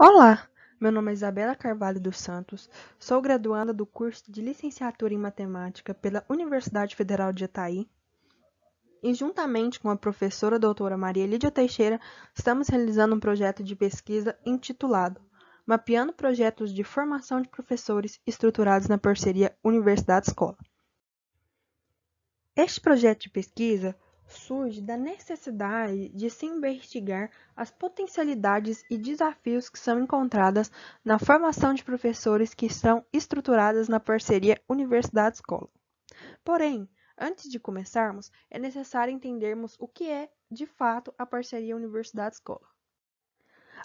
Olá, meu nome é Isabela Carvalho dos Santos, sou graduanda do curso de Licenciatura em Matemática pela Universidade Federal de Itaí e, juntamente com a professora doutora Maria Lídia Teixeira, estamos realizando um projeto de pesquisa intitulado Mapeando Projetos de Formação de Professores Estruturados na Parceria Universidade-Escola. Este projeto de pesquisa surge da necessidade de se investigar as potencialidades e desafios que são encontradas na formação de professores que estão estruturadas na parceria universidade-escola. Porém, antes de começarmos, é necessário entendermos o que é, de fato, a parceria universidade-escola.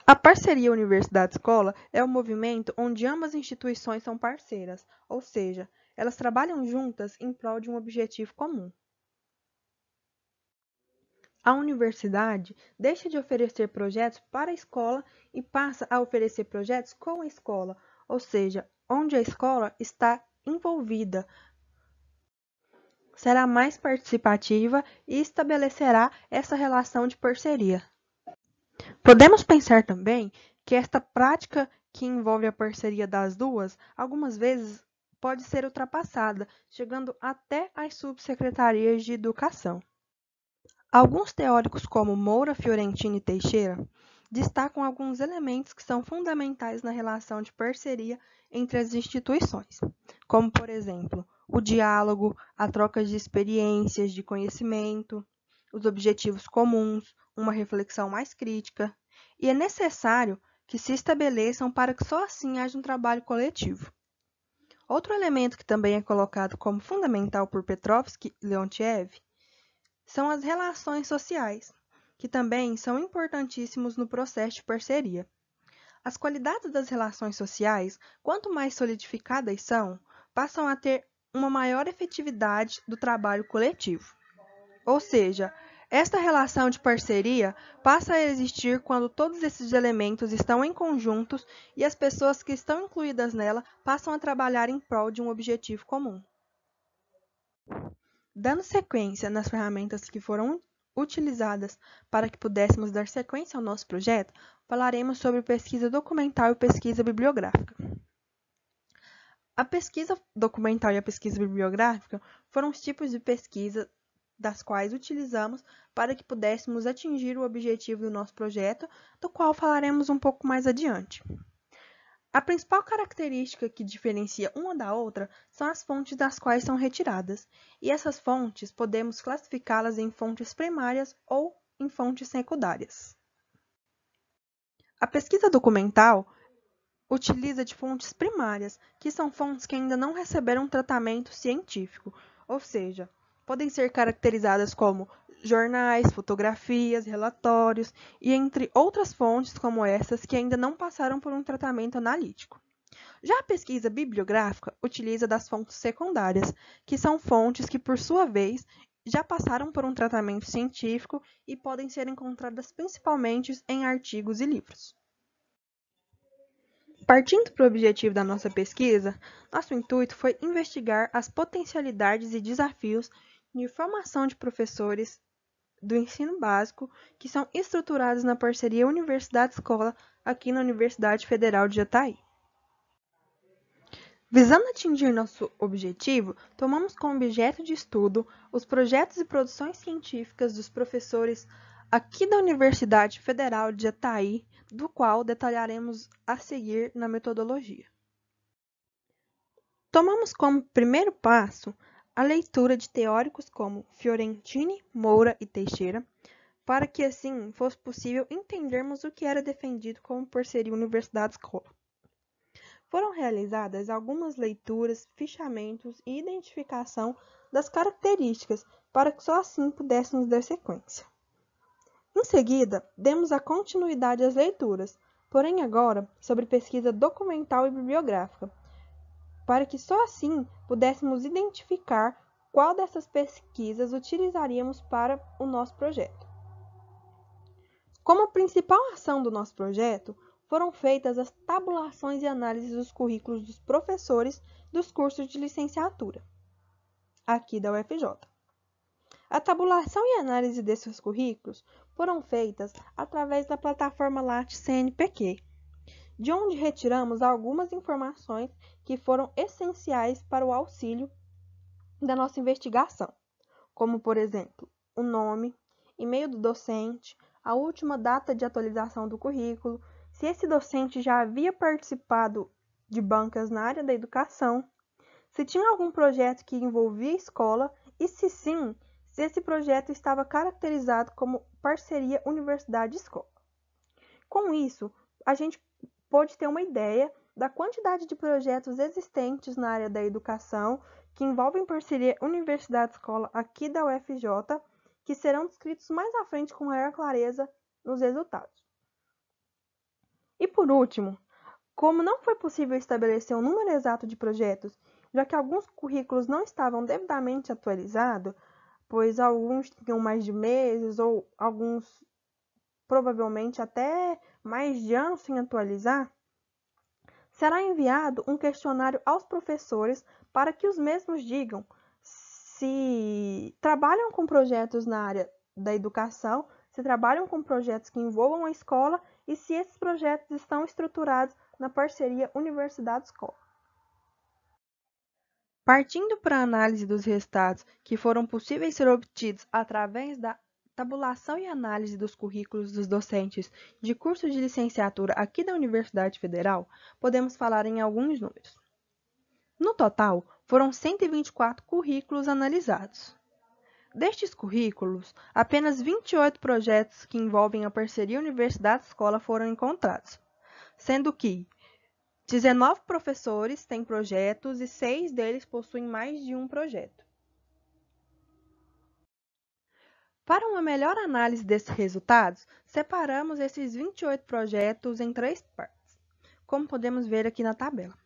A parceria universidade-escola é um movimento onde ambas instituições são parceiras, ou seja, elas trabalham juntas em prol de um objetivo comum. A universidade deixa de oferecer projetos para a escola e passa a oferecer projetos com a escola, ou seja, onde a escola está envolvida. Será mais participativa e estabelecerá essa relação de parceria. Podemos pensar também que esta prática que envolve a parceria das duas, algumas vezes pode ser ultrapassada, chegando até às subsecretarias de educação. Alguns teóricos como Moura, Fiorentino e Teixeira destacam alguns elementos que são fundamentais na relação de parceria entre as instituições, como, por exemplo, o diálogo, a troca de experiências, de conhecimento, os objetivos comuns, uma reflexão mais crítica, e é necessário que se estabeleçam para que só assim haja um trabalho coletivo. Outro elemento que também é colocado como fundamental por Petrovsky e Leontiev são as relações sociais, que também são importantíssimos no processo de parceria. As qualidades das relações sociais, quanto mais solidificadas são, passam a ter uma maior efetividade do trabalho coletivo. Ou seja, esta relação de parceria passa a existir quando todos esses elementos estão em conjuntos e as pessoas que estão incluídas nela passam a trabalhar em prol de um objetivo comum. Dando sequência nas ferramentas que foram utilizadas para que pudéssemos dar sequência ao nosso projeto, falaremos sobre pesquisa documental e pesquisa bibliográfica. A pesquisa documental e a pesquisa bibliográfica foram os tipos de pesquisa das quais utilizamos para que pudéssemos atingir o objetivo do nosso projeto, do qual falaremos um pouco mais adiante. A principal característica que diferencia uma da outra são as fontes das quais são retiradas, e essas fontes podemos classificá-las em fontes primárias ou em fontes secundárias. A pesquisa documental utiliza de fontes primárias, que são fontes que ainda não receberam tratamento científico, ou seja, podem ser caracterizadas como jornais, fotografias, relatórios e entre outras fontes como essas que ainda não passaram por um tratamento analítico. Já a pesquisa bibliográfica utiliza das fontes secundárias, que são fontes que, por sua vez, já passaram por um tratamento científico e podem ser encontradas principalmente em artigos e livros. Partindo para o objetivo da nossa pesquisa, nosso intuito foi investigar as potencialidades e desafios de formação de professores do ensino básico que são estruturados na parceria Universidade-Escola aqui na Universidade Federal de Jataí. Visando atingir nosso objetivo, tomamos como objeto de estudo os projetos e produções científicas dos professores aqui da Universidade Federal de Jataí, do qual detalharemos a seguir na metodologia. Tomamos como primeiro passo a leitura de teóricos como Fiorentini, Moura e Teixeira, para que assim fosse possível entendermos o que era defendido como por seria universidade-escola. Foram realizadas algumas leituras, fichamentos e identificação das características para que só assim pudéssemos dar sequência. Em seguida, demos a continuidade às leituras, porém agora sobre pesquisa documental e bibliográfica, para que só assim pudéssemos identificar qual dessas pesquisas utilizaríamos para o nosso projeto. Como principal ação do nosso projeto, foram feitas as tabulações e análises dos currículos dos professores dos cursos de licenciatura, aqui da UFJ. A tabulação e análise desses currículos foram feitas através da plataforma LAT CNPq, de onde retiramos algumas informações que foram essenciais para o auxílio da nossa investigação, como, por exemplo, o nome, e-mail do docente, a última data de atualização do currículo, se esse docente já havia participado de bancas na área da educação, se tinha algum projeto que envolvia a escola e, se sim, se esse projeto estava caracterizado como parceria universidade-escola. Com isso, a gente pôde ter uma ideia da quantidade de projetos existentes na área da educação que envolvem parceria universidade-escola aqui da UFJ, que serão descritos mais à frente com maior clareza nos resultados. E por último, como não foi possível estabelecer um número exato de projetos, já que alguns currículos não estavam devidamente atualizados, pois alguns tinham mais de meses ou alguns provavelmente até mais de ano sem atualizar, será enviado um questionário aos professores para que os mesmos digam se trabalham com projetos na área da educação, se trabalham com projetos que envolvam a escola e se esses projetos estão estruturados na parceria universidade-escola. Partindo para a análise dos resultados que foram possíveis ser obtidos através da Tabulação e análise dos currículos dos docentes de curso de licenciatura aqui da Universidade Federal, podemos falar em alguns números. No total, foram 124 currículos analisados. Destes currículos, apenas 28 projetos que envolvem a parceria universidade-escola foram encontrados, sendo que 19 professores têm projetos e 6 deles possuem mais de um projeto. Para uma melhor análise desses resultados, separamos esses 28 projetos em três partes, como podemos ver aqui na tabela.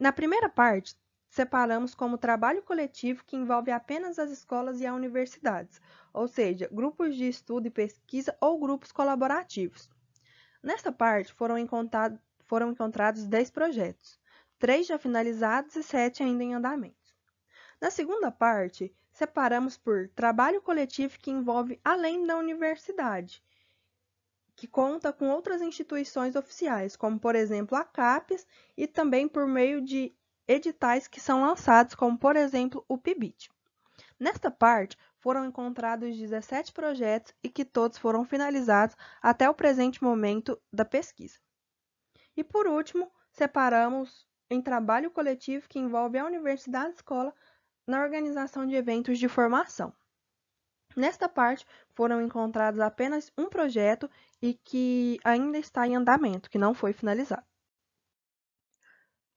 Na primeira parte, separamos como trabalho coletivo que envolve apenas as escolas e as universidades, ou seja, grupos de estudo e pesquisa ou grupos colaborativos. Nesta parte, foram, encontrado, foram encontrados 10 projetos, 3 já finalizados e 7 ainda em andamento. Na segunda parte, separamos por trabalho coletivo que envolve além da universidade, que conta com outras instituições oficiais, como por exemplo a CAPES, e também por meio de editais que são lançados, como por exemplo o PIBIT. Nesta parte, foram encontrados 17 projetos e que todos foram finalizados até o presente momento da pesquisa. E por último, separamos em trabalho coletivo que envolve a universidade e a escola na organização de eventos de formação. Nesta parte, foram encontrados apenas um projeto e que ainda está em andamento, que não foi finalizado.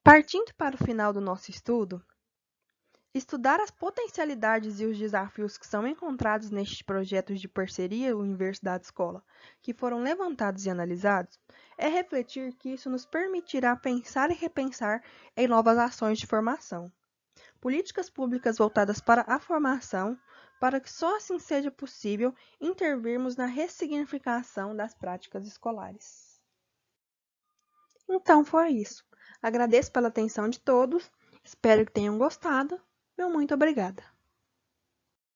Partindo para o final do nosso estudo, estudar as potencialidades e os desafios que são encontrados nestes projetos de parceria universidade-escola, que foram levantados e analisados, é refletir que isso nos permitirá pensar e repensar em novas ações de formação políticas públicas voltadas para a formação, para que só assim seja possível intervirmos na ressignificação das práticas escolares. Então foi isso. Agradeço pela atenção de todos, espero que tenham gostado. Meu muito obrigada!